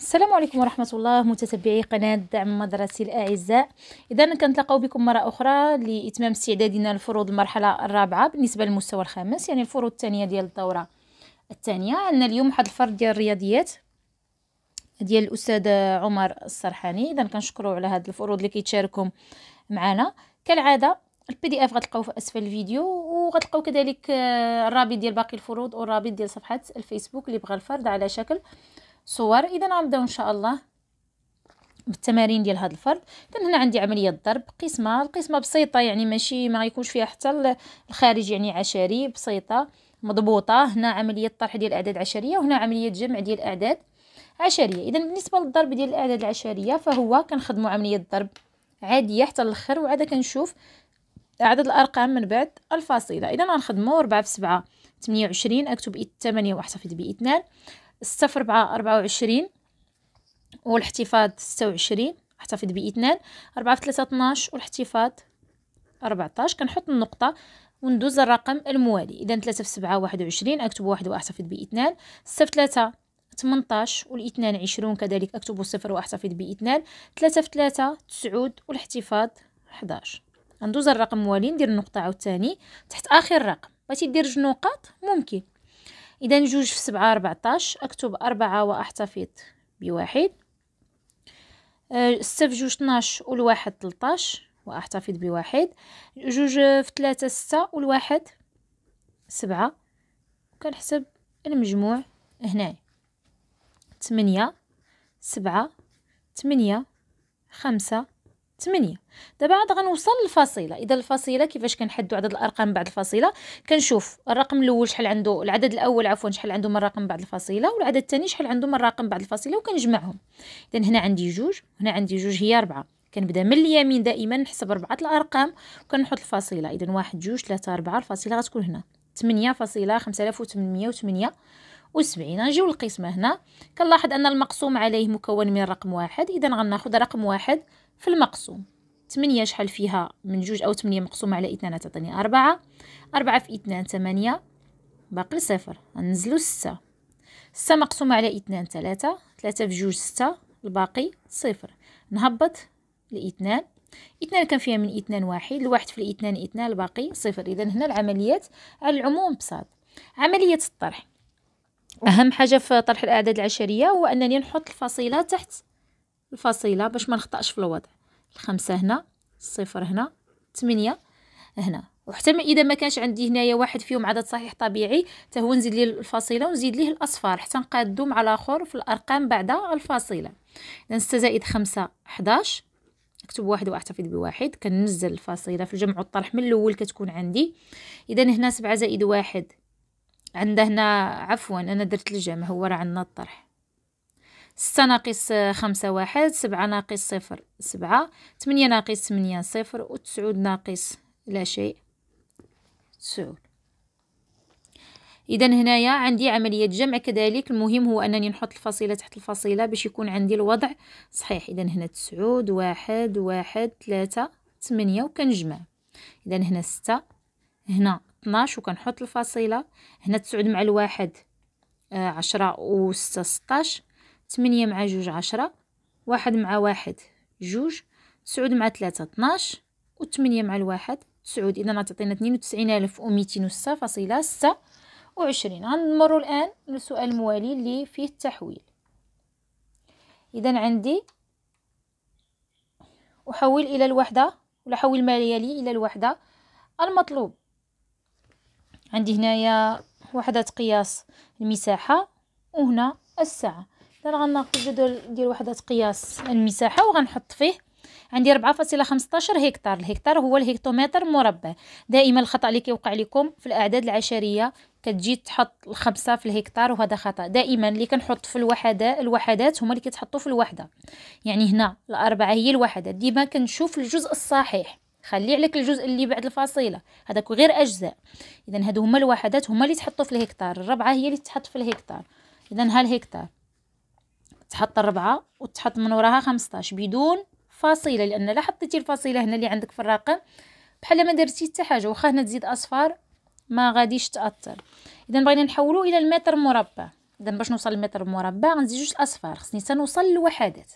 السلام عليكم ورحمة الله متتبعي قناة دعم مدرسي الأعزاء إذا كنتلقاو بكم مرة أخرى لإتمام استعدادنا لفروض المرحلة الرابعة بالنسبة للمستوى الخامس يعني الفروض الثانية ديال الدورة الثانية عندنا اليوم واحد الفرد ديال الرياضيات ديال الأستاذ عمر السرحاني إذا كنشكرو على هاد الفروض اللي كيتشاركهم معنا كالعادة البي دي اف غتلقاو في اسفل الفيديو وغتلقاو كذلك آه، الرابط ديال باقي الفروض والرابط ديال صفحه الفيسبوك اللي بغى الفرد على شكل صور اذا غنبداو ان شاء الله بالتمارين ديال هذا الفرد اذا هنا عندي عمليه ضرب قسمه القسمه بسيطه يعني ماشي ما يكونش فيها حتى الخارج يعني عشري بسيطه مضبوطه هنا عمليه طرح ديال الاعداد عشريه وهنا عمليه جمع ديال الاعداد عشريه اذا بالنسبه للضرب ديال الاعداد العشريه فهو كنخدموا عمليه ضرب عاديه حتى الاخر وعاده كنشوف عدد الارقام من بعد الفاصله اذا غنخدموا 4 في 7 28 اكتب 8 واحتفظ ب 2 صفر ربعة أربعة وعشرين والاحتفاظ ستة وعشرين احتفظ باثنان أربعة في ثلاثة اتناش والاحتفاظ أربعتاش كنحط النقطة وندوز الرقم الموالي إذا ثلاثة في سبعة واحد وعشرين أكتب واحد وأحتفظ باثنان ستة في ثلاثة تمنطاش والاثنان عشرون كذلك أكتب صفر وأحتفظ باثنان ثلاثة في ثلاثة تسعود والاحتفاظ حداش ندوز الرقم الموالي ندير النقطة عاوتاني تحت آخر رقم بغيتي دير جوج ممكن إذا جوج في سبعة ربعتاش أكتب أربعة وأحتفظ بواحد ستة آه، في جوج طناش والواحد تلتاش وأحتفظ بواحد جوج في ثلاثة ستة والواحد سبعة كنحسب المجموع هنا تمنية سبعة تمنية خمسة 8 دابا عاد غنوصل للفصيله اذا الفصيله كيفاش كنحدوا عدد الارقام بعد الفصيله كنشوف الرقم الاول شحال عنده العدد الاول عفوا شحال عنده من رقم بعد الفصيله والعدد الثاني شحال عنده من رقم بعد الفصيله وكنجمعهم اذا هنا عندي جوج هنا عندي جوج هي 4 كنبدا من اليمين دائما نحسب ربعه الارقام وكنحط الفاصله اذا واحد جوج ثلاثة أربعة الفاصله غتكون هنا 8 فاصله 5808 وسبعين نجيو للقسمه هنا كنلاحظ ان المقسوم عليه مكون من رقم واحد اذا غناخذ رقم واحد في المقسوم تمنية شحال فيها من جوج أو تمنية مقسومة على اثنان تعطيني أربعة أربعة في اثنان ثمانية باقي صفر غنزلو ستة ستة مقسومة على اثنان تلاتة تلاتة في جوج ستة الباقي صفر نهبط لاثنان اثنان كان فيها من اثنان واحد الواحد في الاثنان اثنان الباقي صفر إذا هنا العمليات على العموم بساط عملية الطرح أهم حاجة في طرح الأعداد العشرية هو أنني نحط الفصيلة تحت الفصيله باش ما نخطاش في الوضع الخمسة هنا الصفر هنا ثمانية هنا وحتى ما اذا ما كانش عندي هنايا واحد فيهم عدد صحيح طبيعي حتى هو نزيد ليه الفصيله ونزيد ليه الاصفار حتى نقادو مع الاخر في الارقام بعد الفصيله اذا 6 زائد 5 11 نكتب واحد واحتفظ بواحد كننزل الفصيله في الجمع والطرح من الاول كتكون عندي اذا هنا 7 زائد واحد عندنا هنا عفوا انا درت الجمع هو راه عندنا الطرح ستة ناقص خمسة واحد سبعة ناقص صفر سبعة تمنية ناقص تمنية صفر وتسعود تسعود ناقص لا شيء تسعود إذا هنايا عندي عملية جمع كذلك المهم هو أنني نحط الفصيلة تحت الفصيلة باش يكون عندي الوضع صحيح إذا هنا تسعود واحد واحد ثلاثة تمنية وكنجمع إذا هنا ستة هنا اثناش وكنحط الفصيلة هنا تسعود مع الواحد آه، عشرة وستة ستاش تمنية مع جوج عشرة واحد مع واحد جوج تسعود مع ثلاثة أو وثمانية مع الواحد تسعود إذا غتعطينا اثنين وتسعين ألف وميتين وستة فاصلة ستة وعشرين غنمرو الآن للسؤال الموالي اللي فيه التحويل إذا عندي أحول إلى الوحدة ولا حول ما يلي إلى الوحدة المطلوب عندي هنايا وحدة قياس المساحة وهنا الساعة دابا غناخد جدول ديال وحدة قياس المساحة وغنحط فيه عندي 4.15 هكتار الهكتار هو الهكتومتر مربع دائما الخطا اللي كيوقع لكم في الاعداد العشريه كتجي تحط الخمسة في الهكتار وهذا خطا دائما اللي كنحط في الوحده الوحدات هما اللي كيتحطوا في الوحده يعني هنا الاربعه هي الوحده ديما كنشوف الجزء الصحيح خلي عليك الجزء اللي بعد الفاصيله هذاك غير اجزاء اذا هادو هما الوحدات هما اللي تحطوا في الهكتار الربعه هي اللي تحط في الهكتار اذا ها الهكتار تحط الربعة وتحط من وراها خمسطاش بدون فاصله لان لا حطيتي الفاصله هنا اللي عندك في الرقم بحال ما درتي حتى حاجه واخا هنا تزيد اصفار ما غاديش تاثر اذا بغينا نحولو الى المتر مربع اذا باش نوصل للمتر مربع غنزيد جوج الاصفار خصني تنوصل للوحدات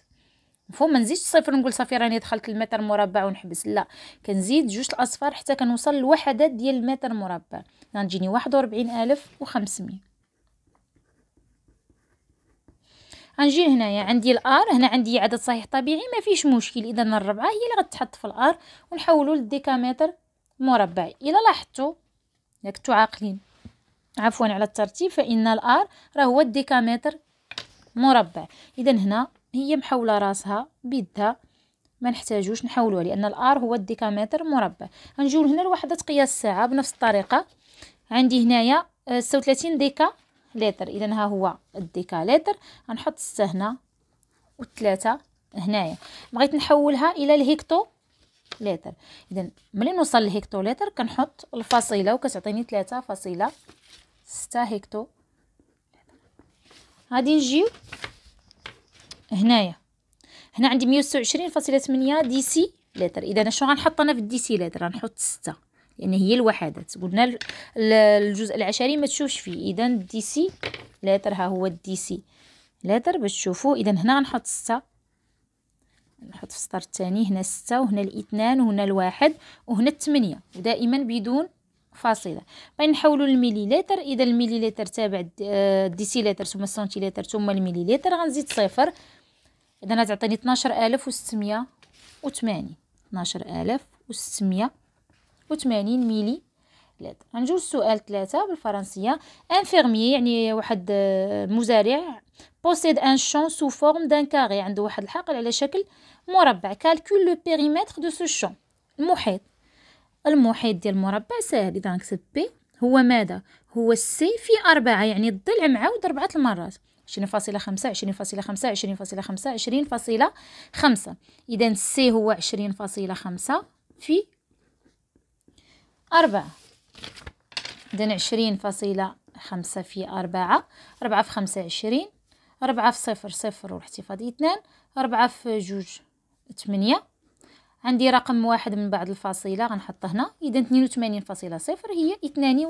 مفهوم ما نزيدش صفر نقول صافي راني دخلت المتر مربع ونحبس لا كنزيد جوج الاصفار حتى كنوصل للوحدات ديال المتر مربع غتجيني واحد وربعين الف وخمسميه غنجي هنايا عندي الار هنا عندي عدد صحيح طبيعي ما فيش مشكل اذا الربعه هي اللي غتحط في الار ونحولو للديكامتر مربع الا لاحظتوا ياك عاقلين عفوا على الترتيب فان الار راه هو الديكامتر مربع اذا هنا هي محوله راسها بيدها ما نحتاجوش نحولوها لان الار هو الديكامتر مربع غنجيو هنا لوحده قياس الساعه بنفس الطريقه عندي هنايا 36 آه، ديكا لتر اذا ها هو الديكاليتر غنحط 6 هنا وثلاثة هنايا بغيت نحولها الى الهكتو لتر اذا ملي نوصل للهيكتو لتر كنحط الفاصله وكتعطيني ثلاثة فصيله ستة هيكتو غادي نجيو هنايا هنا عندي مية وستة وعشرين فاصله ديسي لتر اذا شنو غنحط انا في الديسي لتر غنحط ستة لان يعني هي الوحدات قلنا الجزء العشري ما تشوفش فيه اذا دي سي لاتر ها هو الدي سي لاتر باش تشوفوا اذا هنا غنحط ستة نحط في السطر الثاني هنا ستة وهنا الاثنان وهنا الواحد وهنا الثمانية ودائما بدون فاصله باغي نحولوا للمليلتر اذا المليلتر تابع الديسيلتر آه، ثم السنتيلتر ثم المليلتر غنزيد صفر اذا غتعطيني 12680 12680 وثمانين ميلي لتر غنجوز سؤال ثلاثة بالفرنسية انفيرمي يعني واحد آه، مزارع بوسيد ان شون سو فورم دان كاري عنده واحد الحقل على شكل مربع كالكول لو بيريمتر دو سو شون المحيط المحيط ديال المربع ساهل اذا نكتب بي هو ماذا هو سي في أربعة يعني الضلع معاود أربعة المرات عشرين فاصلة خمسة عشرين فاصلة خمسة عشرين فاصلة خمسة عشرين فاصلة خمسة إذا سي هو عشرين فاصلة خمسة في أربعة إذا عشرين فاصلة خمسة في أربعة أربعة في خمسة عشرين أربعة في صفر صفر والاحتفاظي اثنان أربعة في جوج ثمانية عندي رقم واحد من بعد الفاصلة غنحط هنا إذا اثنين وثمانين فاصلة صفر هي اثنان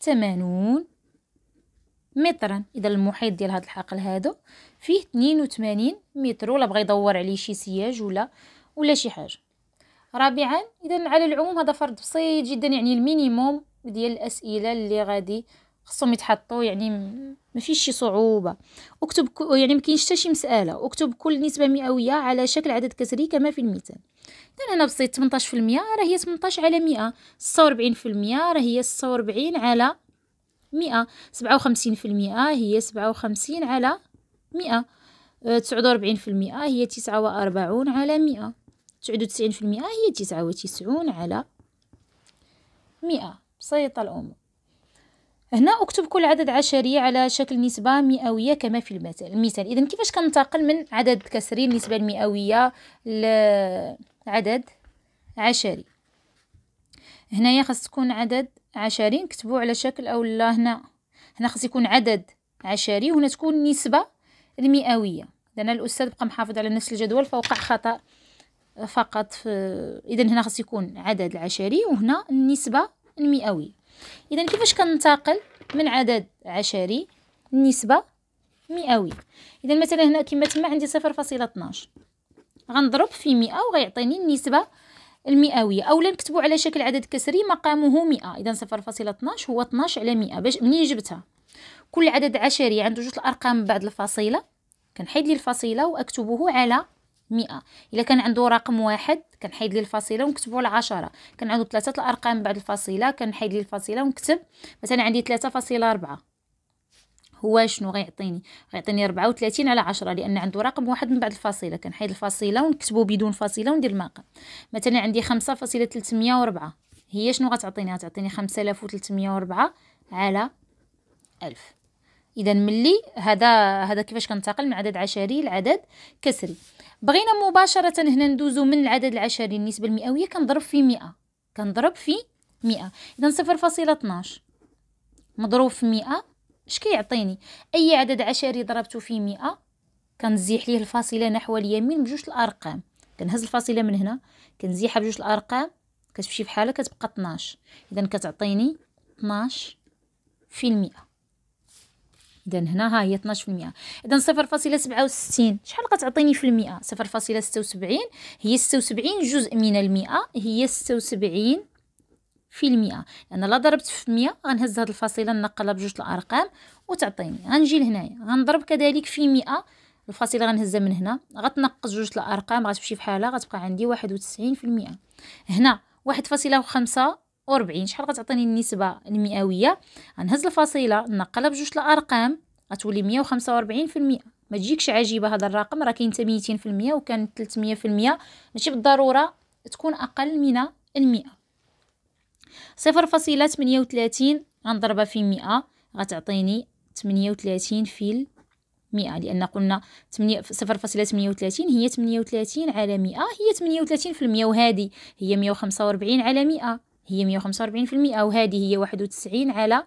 وثمانون مترا إذا المحيط ديال هاد الحقل هادو فيه اثنين وثمانين متر ولا بغا يدور عليه شي سياج ولا ولا شي حاجة رابعا اذا على العموم هذا فرض بسيط جدا يعني المينيموم ديال الاسئله اللي غادي خصهم يتحطوا يعني ما فيش شي صعوبه اكتب يعني ما كاينش حتى شي مساله اكتب كل نسبه مئويه على شكل عدد كسري كما في المثال اذا انا بسيط 18% راه هي 18 على 100 46% راه هي 46 على 100 57% هي 57 على 100 49% هي 49 على 100 تسعود وتسعين في المئة هي تسعة وتسعون على مئة بسيطة الأمور هنا اكتب كل عدد عشري على شكل نسبة مئوية كما في المثال المثال إذا كيفاش كنتقل من عدد كسري النسبة المئوية لعدد عشري هنايا خاص تكون عدد عشري نكتبو على شكل أو لا هنا هنا خاص يكون عدد عشري وهنا تكون النسبة المئوية لأن الأستاذ بقى محافظ على نفس الجدول فوقع خطأ فقط في اذا هنا خاص يكون عدد العشري وهنا النسبه المئويه اذا كيفاش كننتقل من عدد عشري النسبة مئوي اذا مثلا هنا كما تما عندي صفر فاصلة 0.12 غنضرب في مئة وغيعطيني النسبه المئويه اولا نكتبو على شكل عدد كسري مقامه مئة اذا صفر فاصلة 0.12 هو 12 على مئة باش منين جبتها كل عدد عشري عنده جوج الارقام بعد الفاصله كنحيد لي الفاصله واكتبه على مئة الا كان عنده رقم واحد كنحيد ليه الفاصله ونكتبو العشرة كان عنده ثلاثه الارقام بعد الفاصله كنحيد ليه الفاصله ونكتب مثلا عندي ثلاثة فاصلة أربعة هو شنو غيعطيني غيعطيني 34 على 10 لان عنده رقم واحد من بعد الفاصله كنحيد الفاصله ونكتبو بدون فاصله وندير المقام مثلا عندي 5.304 هي شنو غتعطيني غتعطيني 5304 على 1000 اذا ملي هذا هذا كيفاش كنتقل من عدد عشري لعدد كسري بغينا مباشره هنا ندوزو من العدد العشري النسبه المئويه كنضرب في 100 كنضرب في 100 اذا 0.12 مضروب في 100 اش كيعطيني اي عدد عشري ضربته في 100 كنزيح ليه الفاصله نحو اليمين بجوج الارقام كنهز الفاصله من هنا كنزيحها بجوج الارقام كتمشي بحالها كتبقى 12 اذا كتعطيني 12 في المئة اذا هنا ها هي 12% في المئه اذا 0.67 شحال كتعطيني في المئه 0.76 هي 76 جزء من المئه هي 76 في المئه لان لا ضربت في 100 غنهز هاد الفاصله ننقلها بجوج الارقام وتعطيني غنجي لهنايا غنضرب كذلك في 100 الفاصله غنهزها من هنا غتنقص جوج الارقام غتمشي في حاله غتبقى عندي 91% هنا واحد فاصلة وخمسة وربعين شحال غتعطيني النسبة المئوية غنهز الفصيلة نقلها بجوج الأرقام غتولي مية وخمسة وربعين في المئة ما تجيكش عجيبة هذا الرقم راه كاين ميتين في المئة وكان تلتمية في المئة ماشي بالضرورة تكون أقل من المئة صفر فاصلة تمنية وثلاثين غنضربها في مئة غتعطيني تمنية وثلاثين في المئة لأن قلنا صفر فاصلة تمنية وثلاثين هي تمنية وثلاثين على مئة هي تمنية وثلاثين في المئة وهذه هي مية وخمسة وربعين على مئة هي مية وخمسة وأربعين في المئة وهذه هي واحد وتسعين على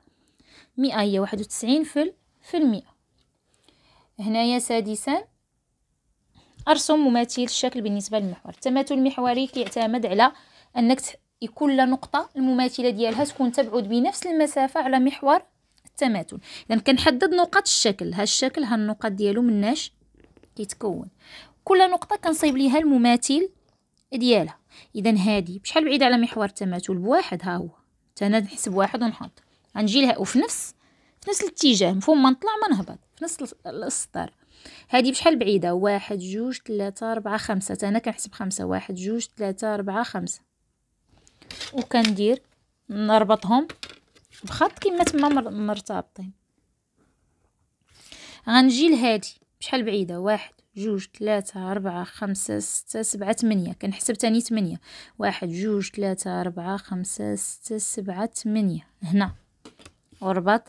مئة هي واحد وتسعين في في المئة هنايا سادسا أرسم مماثل الشكل بالنسبة للمحور التماثل المحوري كيعتمد على أنك كل نقطة المماثلة ديالها تكون تبعد بنفس المسافة على محور التماثل إذا كنحدد نقط الشكل ها الشكل ها النقط ديالو مناش كيتكون كل نقطة كنصيب ليها المماثل ديالها اذا هادي بشحال بعيده على محور التماثل بواحد ها هو انا نحسب واحد ونحط غنجي لها وفي نفس في نفس الاتجاه مفهوم ما نطلع ما نهبط في نفس السطر هادي بشحال بعيده واحد جوج ثلاثة أربعة خمسة انا كنحسب خمسة واحد جوج ثلاثة أربعة خمسة وكندير نربطهم بخط كيما تما مرتبطين غنجي لهادي بشحال بعيده واحد جوج تلاتة ربعة خمسة ستة سبعة تمنية كنحسب تاني تمنية واحد جوج تلاتة ربعة خمسة ستة سبعة تمنية هنا وربط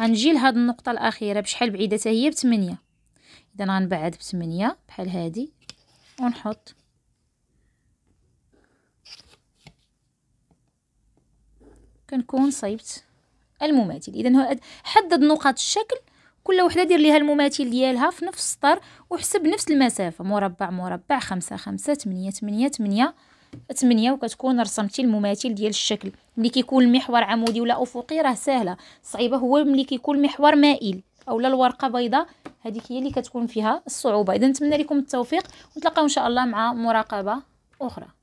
غنجي لهاد النقطة الأخيرة بشحال بعيدة تاهي هي بتمنية إذا غنبعد بتمنية بحال هادي ونحط كنكون صيبت المماثل إذا حدد نقاط الشكل كل وحده دير ليها المماثل ديالها في نفس السطر وحسب نفس المسافه مربع مربع خمسة خمسة تمنية تمنية تمنية تمنية وكتكون رسمتي المماثل ديال الشكل ملي كيكون المحور عمودي ولا افقي راه ساهله صعيبه هو ملي كيكون المحور مائل اولا الورقه بيضاء هذيك هي اللي كتكون فيها الصعوبه اذا نتمنى لكم التوفيق ونتلاقاو ان شاء الله مع مراقبه اخرى